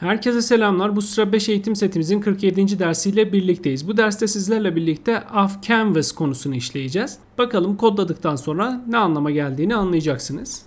Herkese selamlar. Bu sıra 5 eğitim setimizin 47. dersiyle birlikteyiz. Bu derste sizlerle birlikte Af Canvas konusunu işleyeceğiz. Bakalım kodladıktan sonra ne anlama geldiğini anlayacaksınız.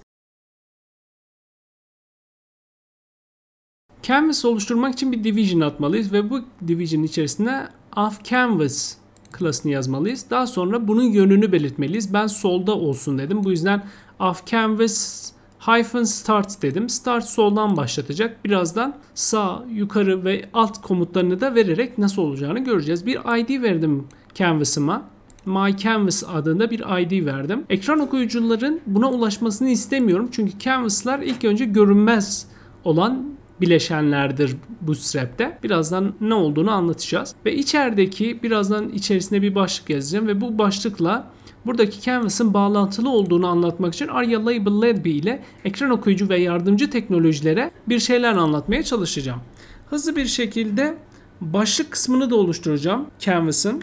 Canvas oluşturmak için bir division atmalıyız ve bu division içerisine Af Canvas klasını yazmalıyız. Daha sonra bunun yönünü belirtmeliyiz. Ben solda olsun dedim. Bu yüzden Af Canvas hyphen start dedim. Start soldan başlatacak. Birazdan sağ, yukarı ve alt komutlarını da vererek nasıl olacağını göreceğiz. Bir ID verdim canvas'ıma. My Canvas adında bir ID verdim. Ekran okuyucuların buna ulaşmasını istemiyorum. Çünkü canvas'lar ilk önce görünmez olan bileşenlerdir bu strepte. Birazdan ne olduğunu anlatacağız. Ve içerideki birazdan içerisine bir başlık yazacağım ve bu başlıkla Buradaki canvas'ın bağlantılı olduğunu anlatmak için ARIA Label Lab ile ekran okuyucu ve yardımcı teknolojilere bir şeyler anlatmaya çalışacağım. Hızlı bir şekilde başlık kısmını da oluşturacağım canvas'ın.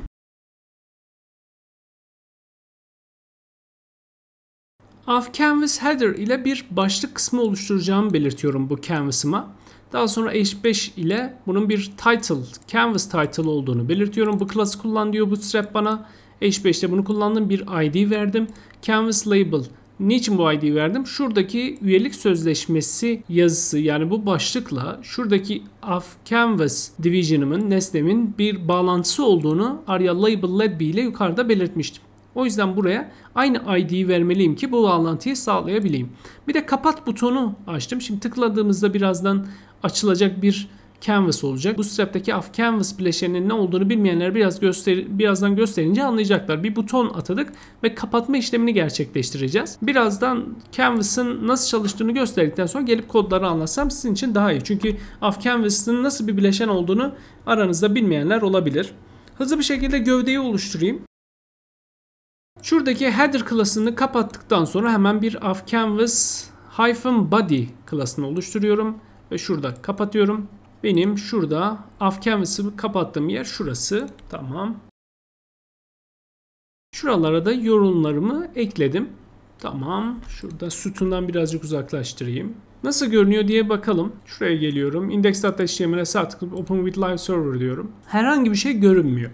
Of Canvas Header ile bir başlık kısmı oluşturacağımı belirtiyorum bu canvas'ıma. Daha sonra H5 ile bunun bir title, canvas title olduğunu belirtiyorum. Bu class kullan diyor Bootstrap bana. H5'te bunu kullandım. Bir ID verdim. Canvas Label Niçin bu ID'yi verdim? Şuradaki üyelik sözleşmesi yazısı yani bu başlıkla şuradaki of canvas division'ımın nesnemin bir bağlantısı olduğunu Arya label led ile yukarıda belirtmiştim. O yüzden buraya aynı ID'yi vermeliyim ki bu bağlantıyı sağlayabileyim. Bir de kapat butonu açtım. Şimdi tıkladığımızda birazdan açılacak bir canvas olacak. Bootstrap'teki af canvas bileşeninin ne olduğunu bilmeyenler biraz göster birazdan gösterince anlayacaklar. Bir buton atadık ve kapatma işlemini gerçekleştireceğiz. Birazdan canvas'ın nasıl çalıştığını gösterdikten sonra gelip kodları anlatsam sizin için daha iyi. Çünkü af canvas'ın nasıl bir bileşen olduğunu aranızda bilmeyenler olabilir. Hızlı bir şekilde gövdeyi oluşturayım. Şuradaki header klasını kapattıktan sonra hemen bir af canvas hyphen body klasını oluşturuyorum ve şurada kapatıyorum. Benim şurada Af Canvas'ı kapattığım yer şurası. Tamam. Şuralara da yorumlarımı ekledim. Tamam. Şurada sütundan birazcık uzaklaştırayım. Nasıl görünüyor diye bakalım. Şuraya geliyorum. Index.html'e sağ tıklayıp Open with Live Server diyorum. Herhangi bir şey görünmüyor.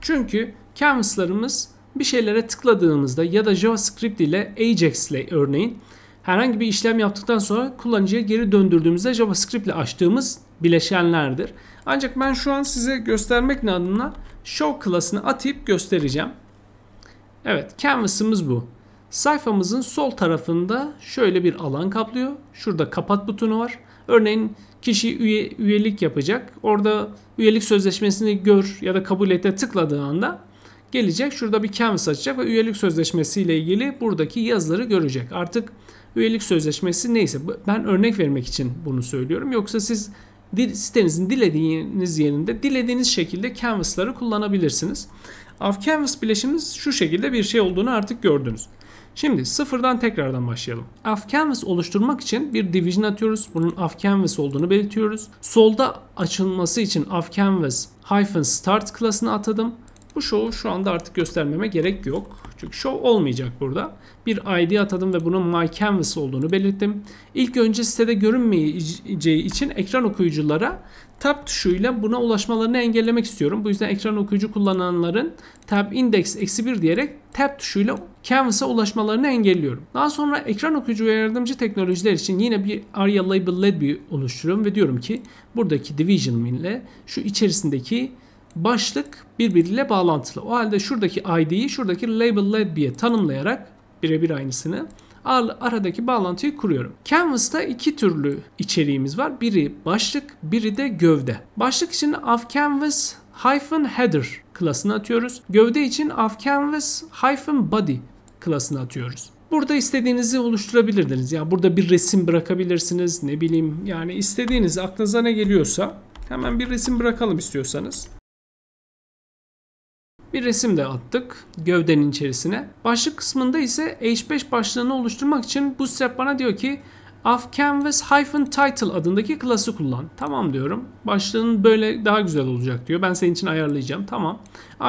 Çünkü canvaslarımız bir şeylere tıkladığımızda ya da JavaScript ile Ajax ile örneğin Herhangi bir işlem yaptıktan sonra kullanıcıya geri döndürdüğümüzde JavaScript ile açtığımız bileşenlerdir. Ancak ben şu an size göstermek adına show klasını atayıp göstereceğim. Evet canvas'ımız bu. Sayfamızın sol tarafında şöyle bir alan kaplıyor. Şurada kapat butonu var. Örneğin kişi üye, üyelik yapacak. Orada üyelik sözleşmesini gör ya da kabul ete tıkladığı anda gelecek. Şurada bir canvas açacak ve üyelik sözleşmesi ile ilgili buradaki yazıları görecek. Artık üyelik sözleşmesi neyse ben örnek vermek için bunu söylüyorum. Yoksa siz sitenizin dilediğiniz yerinde dilediğiniz şekilde canvas'ları kullanabilirsiniz. Av Canvas bileşimimiz şu şekilde bir şey olduğunu artık gördünüz. Şimdi sıfırdan tekrardan başlayalım. canvas oluşturmak için bir division atıyoruz. Bunun canvas olduğunu belirtiyoruz. Solda açılması için canvas hyphen start klasını atadım. Bu şovu şu anda artık göstermeme gerek yok. Çünkü şov olmayacak burada. Bir ID atadım ve bunun My Canvas olduğunu belirttim. İlk önce sitede görünmeyeceği için ekran okuyuculara tab tuşuyla buna ulaşmalarını engellemek istiyorum. Bu yüzden ekran okuyucu kullananların tab index-1 eksi diyerek tab tuşuyla Canvas'a ulaşmalarını engelliyorum. Daha sonra ekran okuyucu ve yardımcı teknolojiler için yine bir ARIA Label Led bir oluşturuyorum ve diyorum ki buradaki division ile şu içerisindeki başlık birbiriyle bağlantılı. O halde şuradaki ID'yi şuradaki label ledby'ye tanımlayarak birebir aynısını aradaki bağlantıyı kuruyorum. Canvas'ta iki türlü içeriğimiz var. Biri başlık, biri de gövde. Başlık için of canvas hyphen header klasını atıyoruz. Gövde için of canvas hyphen body klasını atıyoruz. Burada istediğinizi oluşturabilirdiniz. Yani burada bir resim bırakabilirsiniz. Ne bileyim yani istediğiniz aklınıza ne geliyorsa hemen bir resim bırakalım istiyorsanız. Bir resim de attık gövdenin içerisine. Başlık kısmında ise H5 başlığını oluşturmak için Bootstrap bana diyor ki Af Canvas hyphen title adındaki klası kullan. Tamam diyorum. Başlığın böyle daha güzel olacak diyor. Ben senin için ayarlayacağım. Tamam.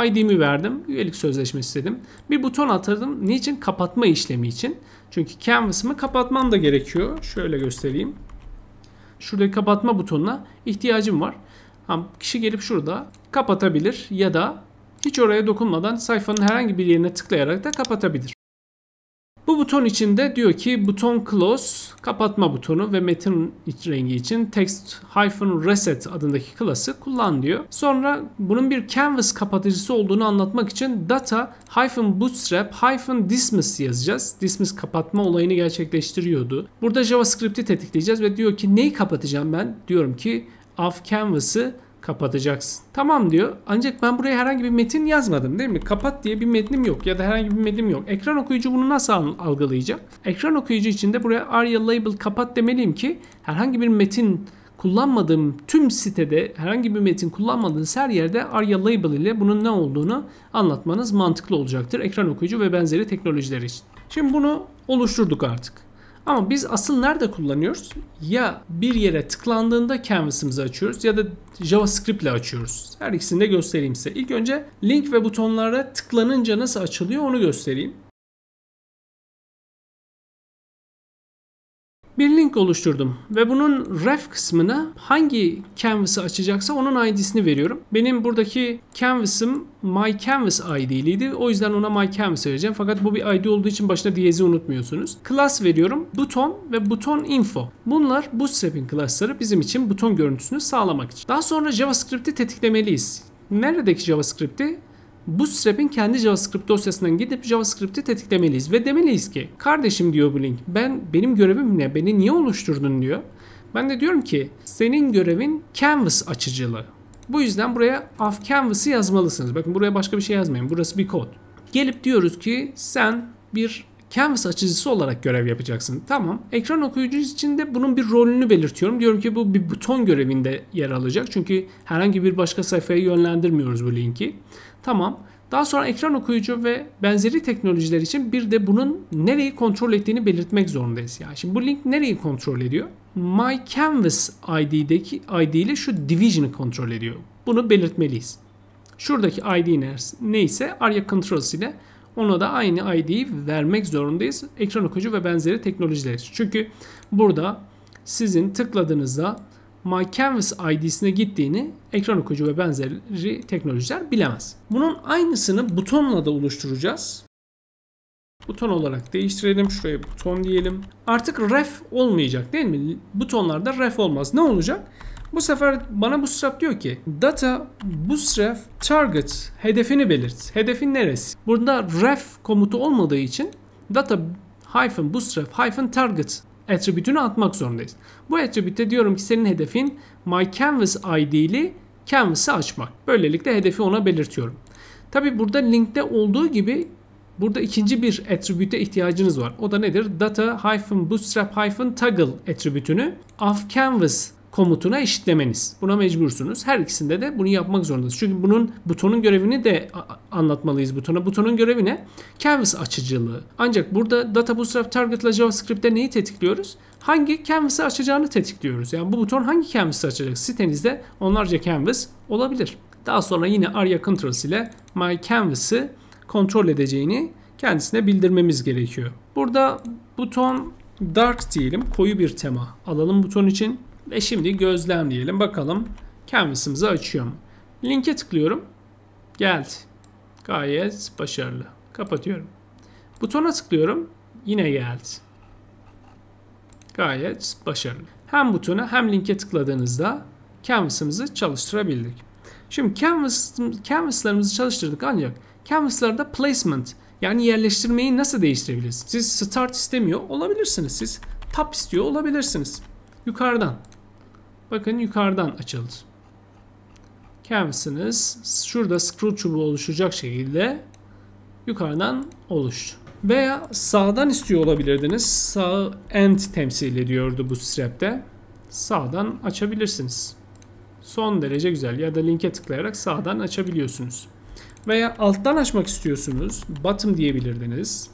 ID'mi verdim. Üyelik sözleşmesi istedim. Bir buton atadım. Niçin? Kapatma işlemi için. Çünkü canvas'ımı kapatmam da gerekiyor. Şöyle göstereyim. Şuradaki kapatma butonuna ihtiyacım var. Ha, kişi gelip şurada kapatabilir ya da hiç oraya dokunmadan sayfanın herhangi bir yerine tıklayarak da kapatabilir. Bu buton içinde diyor ki buton close kapatma butonu ve metin rengi için text reset adındaki klası kullan diyor. Sonra bunun bir canvas kapatıcısı olduğunu anlatmak için data bootstrap dismiss yazacağız. Dismiss kapatma olayını gerçekleştiriyordu. Burada JavaScript'i tetikleyeceğiz ve diyor ki neyi kapatacağım ben? Diyorum ki of canvas'ı kapatacaksın. Tamam diyor. Ancak ben buraya herhangi bir metin yazmadım değil mi? Kapat diye bir metnim yok ya da herhangi bir metnim yok. Ekran okuyucu bunu nasıl algılayacak? Ekran okuyucu için de buraya Arya Label kapat demeliyim ki herhangi bir metin kullanmadığım tüm sitede herhangi bir metin kullanmadığınız her yerde ARIA label ile bunun ne olduğunu anlatmanız mantıklı olacaktır. Ekran okuyucu ve benzeri teknolojiler için. Şimdi bunu oluşturduk artık. Ama biz asıl nerede kullanıyoruz? Ya bir yere tıklandığında canvas'ımızı açıyoruz ya da JavaScript ile açıyoruz. Her ikisini de göstereyim size. İlk önce link ve butonlara tıklanınca nasıl açılıyor onu göstereyim. bir link oluşturdum ve bunun ref kısmına hangi canvas'ı açacaksa onun ID'sini veriyorum. Benim buradaki canvas'ım my canvas ID'liydi. O yüzden ona my canvas vereceğim. Fakat bu bir ID olduğu için başına diyezi unutmuyorsunuz. Class veriyorum. Buton ve buton info. Bunlar bootstrap'in class'ları bizim için buton görüntüsünü sağlamak için. Daha sonra JavaScript'i tetiklemeliyiz. Neredeki JavaScript'i? bu strap'in kendi JavaScript dosyasından gidip JavaScript'i tetiklemeliyiz ve demeliyiz ki kardeşim diyor bu link ben benim görevim ne beni niye oluşturdun diyor. Ben de diyorum ki senin görevin canvas açıcılığı. Bu yüzden buraya af canvas'ı yazmalısınız. Bakın buraya başka bir şey yazmayın. Burası bir kod. Gelip diyoruz ki sen bir Canvas açıcısı olarak görev yapacaksın. Tamam. Ekran okuyucu için de bunun bir rolünü belirtiyorum. Diyorum ki bu bir buton görevinde yer alacak. Çünkü herhangi bir başka sayfaya yönlendirmiyoruz bu linki. Tamam. Daha sonra ekran okuyucu ve benzeri teknolojiler için bir de bunun nereyi kontrol ettiğini belirtmek zorundayız. Yani şimdi bu link nereyi kontrol ediyor? My Canvas ID'deki ID ile şu division'ı kontrol ediyor. Bunu belirtmeliyiz. Şuradaki ID neyse area controls ile ona da aynı ID'yi vermek zorundayız. Ekran okuyucu ve benzeri teknolojiler. Çünkü burada sizin tıkladığınızda My Canvas ID'sine gittiğini ekran okuyucu ve benzeri teknolojiler bilemez. Bunun aynısını butonla da oluşturacağız. Buton olarak değiştirelim. Şuraya buton diyelim. Artık ref olmayacak değil mi? Butonlarda ref olmaz. Ne olacak? Bu sefer bana Bootstrap diyor ki data Bootstrap target hedefini belirt. Hedefin neresi? Burada ref komutu olmadığı için data hyphen bootstrap hyphen target attribütünü atmak zorundayız. Bu attribütte diyorum ki senin hedefin my canvas id'li canvas'ı açmak. Böylelikle hedefi ona belirtiyorum. Tabi burada linkte olduğu gibi burada ikinci bir attribüte ihtiyacınız var. O da nedir? Data hyphen bootstrap hyphen toggle attribütünü off canvas komutuna eşitlemeniz. Buna mecbursunuz. Her ikisinde de bunu yapmak zorundasınız. Çünkü bunun butonun görevini de anlatmalıyız butona. Butonun görevi ne? Canvas açıcılığı. Ancak burada data bootstrap target ile JavaScript'te neyi tetikliyoruz? Hangi canvas'ı açacağını tetikliyoruz. Yani bu buton hangi canvas'ı açacak? Sitenizde onlarca canvas olabilir. Daha sonra yine ARIA controls ile my canvas'ı kontrol edeceğini kendisine bildirmemiz gerekiyor. Burada buton dark diyelim. Koyu bir tema alalım buton için. Ve şimdi gözlemleyelim bakalım canvas'ımızı açıyor mu? Linke tıklıyorum. Geldi. Gayet başarılı. Kapatıyorum. Butona tıklıyorum. Yine geldi. Gayet başarılı. Hem butona hem linke tıkladığınızda canvas'ımızı çalıştırabildik. Şimdi canvas, canvas'larımızı çalıştırdık ancak canvas'larda placement yani yerleştirmeyi nasıl değiştirebiliriz? Siz start istemiyor olabilirsiniz. Siz top istiyor olabilirsiniz. Yukarıdan Bakın yukarıdan açıldı. Canvas'ınız şurada scroll çubuğu oluşacak şekilde yukarıdan oluştu. Veya sağdan istiyor olabilirdiniz. Sağ end temsil ediyordu bu strap'te. Sağdan açabilirsiniz. Son derece güzel ya da linke tıklayarak sağdan açabiliyorsunuz. Veya alttan açmak istiyorsunuz. Bottom diyebilirdiniz.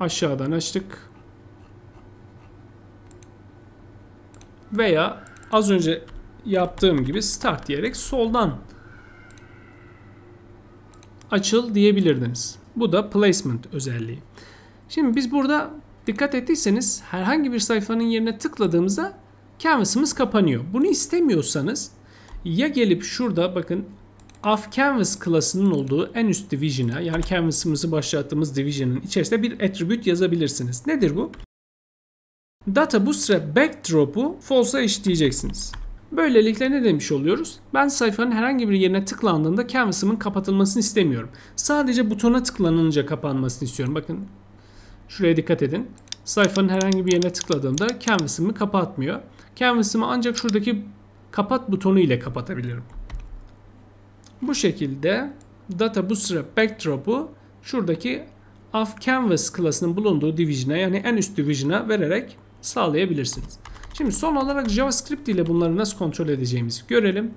Aşağıdan açtık. veya az önce yaptığım gibi start diyerek soldan açıl diyebilirdiniz. Bu da placement özelliği. Şimdi biz burada dikkat ettiyseniz herhangi bir sayfanın yerine tıkladığımızda canvas'ımız kapanıyor. Bunu istemiyorsanız ya gelip şurada bakın Af Canvas klasının olduğu en üst division'a yani canvas'ımızı başlattığımız division'ın içerisinde bir attribute yazabilirsiniz. Nedir bu? data bootstrap backdrop'u false'a eşitleyeceksiniz. Böylelikle ne demiş oluyoruz? Ben sayfanın herhangi bir yerine tıklandığında canvas'ımın kapatılmasını istemiyorum. Sadece butona tıklanınca kapanmasını istiyorum. Bakın şuraya dikkat edin. Sayfanın herhangi bir yerine tıkladığımda canvas'ımı kapatmıyor. Canvas'ımı ancak şuradaki kapat butonu ile kapatabilirim. Bu şekilde data bootstrap backdrop'u şuradaki of canvas klasının bulunduğu division'a yani en üst division'a vererek sağlayabilirsiniz. Şimdi son olarak JavaScript ile bunları nasıl kontrol edeceğimizi görelim.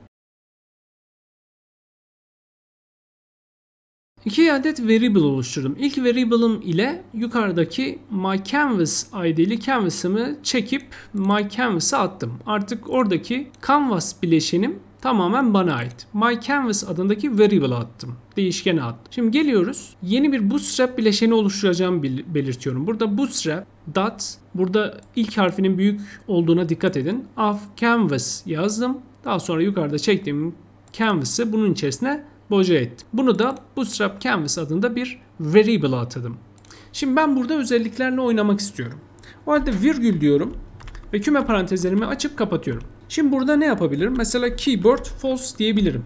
İki adet variable oluşturdum. İlk variable'ım ile yukarıdaki myCanvas id'li canvas'ımı çekip myCanvas'a attım. Artık oradaki canvas bileşenim tamamen bana ait. MyCanvas adındaki variable attım. Değişkene attım. Şimdi geliyoruz. Yeni bir bootstrap bileşeni oluşturacağım belirtiyorum. Burada bootstrap dot. Burada ilk harfinin büyük olduğuna dikkat edin. Of canvas yazdım. Daha sonra yukarıda çektiğim canvas'ı bunun içerisine boca ettim. Bunu da bootstrap canvas adında bir variable atadım. Şimdi ben burada özelliklerle oynamak istiyorum. O halde virgül diyorum ve küme parantezlerimi açıp kapatıyorum. Şimdi burada ne yapabilirim? Mesela keyboard false diyebilirim.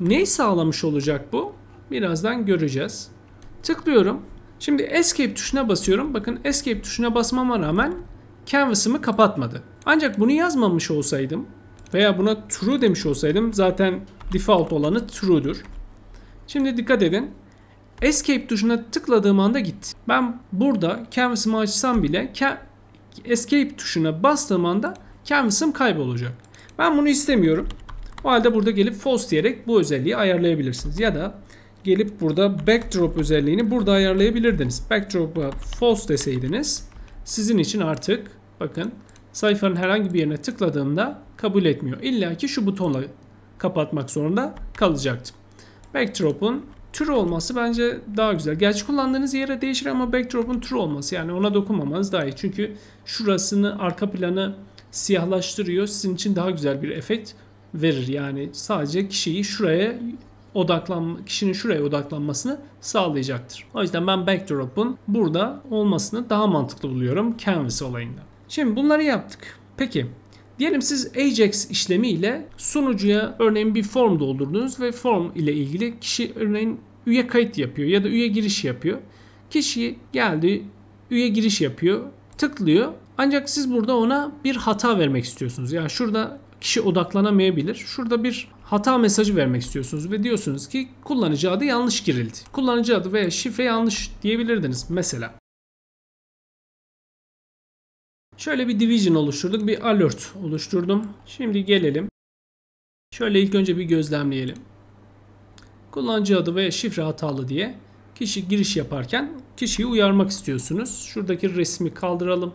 Neyi sağlamış olacak bu? Birazdan göreceğiz. Tıklıyorum Şimdi escape tuşuna basıyorum. Bakın escape tuşuna basmama rağmen canvas'ımı kapatmadı. Ancak bunu yazmamış olsaydım veya buna true demiş olsaydım zaten default olanı true'dur. Şimdi dikkat edin. Escape tuşuna tıkladığım anda gitti. Ben burada canvas'ımı açsam bile escape tuşuna bastığım anda canvas'ım kaybolacak. Ben bunu istemiyorum. O halde burada gelip false diyerek bu özelliği ayarlayabilirsiniz. Ya da gelip burada backdrop özelliğini burada ayarlayabilirdiniz. Backdrop'a false deseydiniz sizin için artık bakın sayfanın herhangi bir yerine tıkladığımda kabul etmiyor. İlla ki şu butonla kapatmak zorunda kalacaktım. Backdrop'un true olması bence daha güzel. Gerçi kullandığınız yere değişir ama backdrop'un true olması yani ona dokunmamanız daha iyi. Çünkü şurasını arka planı siyahlaştırıyor. Sizin için daha güzel bir efekt verir. Yani sadece kişiyi şuraya odaklan kişinin şuraya odaklanmasını sağlayacaktır. O yüzden ben backdrop'un burada olmasını daha mantıklı buluyorum canvas olayında. Şimdi bunları yaptık. Peki Diyelim siz Ajax işlemi ile sunucuya örneğin bir form doldurdunuz ve form ile ilgili kişi örneğin üye kayıt yapıyor ya da üye giriş yapıyor. Kişi geldi üye giriş yapıyor tıklıyor ancak siz burada ona bir hata vermek istiyorsunuz. Yani şurada kişi odaklanamayabilir. Şurada bir hata mesajı vermek istiyorsunuz ve diyorsunuz ki kullanıcı adı yanlış girildi. Kullanıcı adı veya şifre yanlış diyebilirdiniz mesela. Şöyle bir division oluşturduk, bir alert oluşturdum. Şimdi gelelim. Şöyle ilk önce bir gözlemleyelim. Kullanıcı adı veya şifre hatalı diye kişi giriş yaparken kişiyi uyarmak istiyorsunuz. Şuradaki resmi kaldıralım.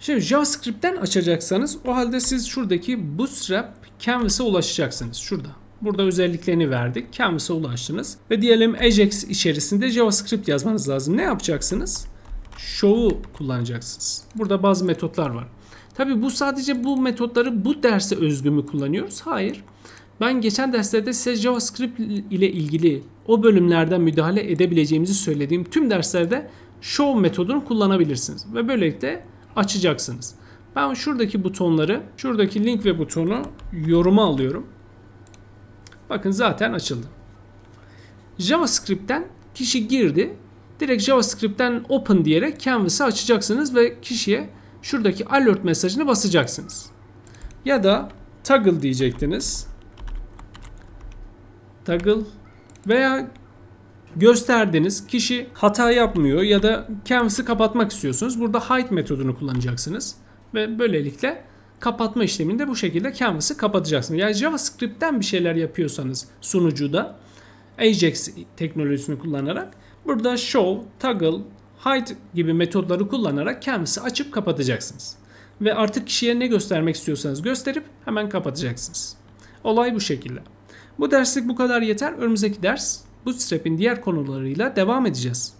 Şimdi JavaScript'ten açacaksanız o halde siz şuradaki Bootstrap Canvas'a ulaşacaksınız. Şurada. Burada özelliklerini verdik. Canvas'a ulaştınız. Ve diyelim Ajax içerisinde JavaScript yazmanız lazım. Ne yapacaksınız? Show'u kullanacaksınız. Burada bazı metotlar var. Tabi bu sadece bu metotları bu derse özgü mü kullanıyoruz? Hayır. Ben geçen derslerde size JavaScript ile ilgili o bölümlerden müdahale edebileceğimizi söylediğim tüm derslerde show metodunu kullanabilirsiniz. Ve böylelikle açacaksınız. Ben şuradaki butonları, şuradaki link ve butonu yoruma alıyorum. Bakın zaten açıldı. JavaScript'ten kişi girdi. Direkt JavaScript'ten open diyerek Canvas'ı açacaksınız ve kişiye şuradaki alert mesajını basacaksınız. Ya da toggle diyecektiniz. Toggle veya gösterdiniz. Kişi hata yapmıyor ya da canvas'ı kapatmak istiyorsunuz. Burada hide metodunu kullanacaksınız. Ve böylelikle kapatma işleminde bu şekilde canvas'ı kapatacaksınız. Yani JavaScript'ten bir şeyler yapıyorsanız sunucuda Ajax teknolojisini kullanarak burada show, toggle, hide gibi metodları kullanarak canvas'ı açıp kapatacaksınız. Ve artık kişiye ne göstermek istiyorsanız gösterip hemen kapatacaksınız. Olay bu şekilde. Bu derslik bu kadar yeter. Önümüzdeki ders Bootstrap'in diğer konularıyla devam edeceğiz.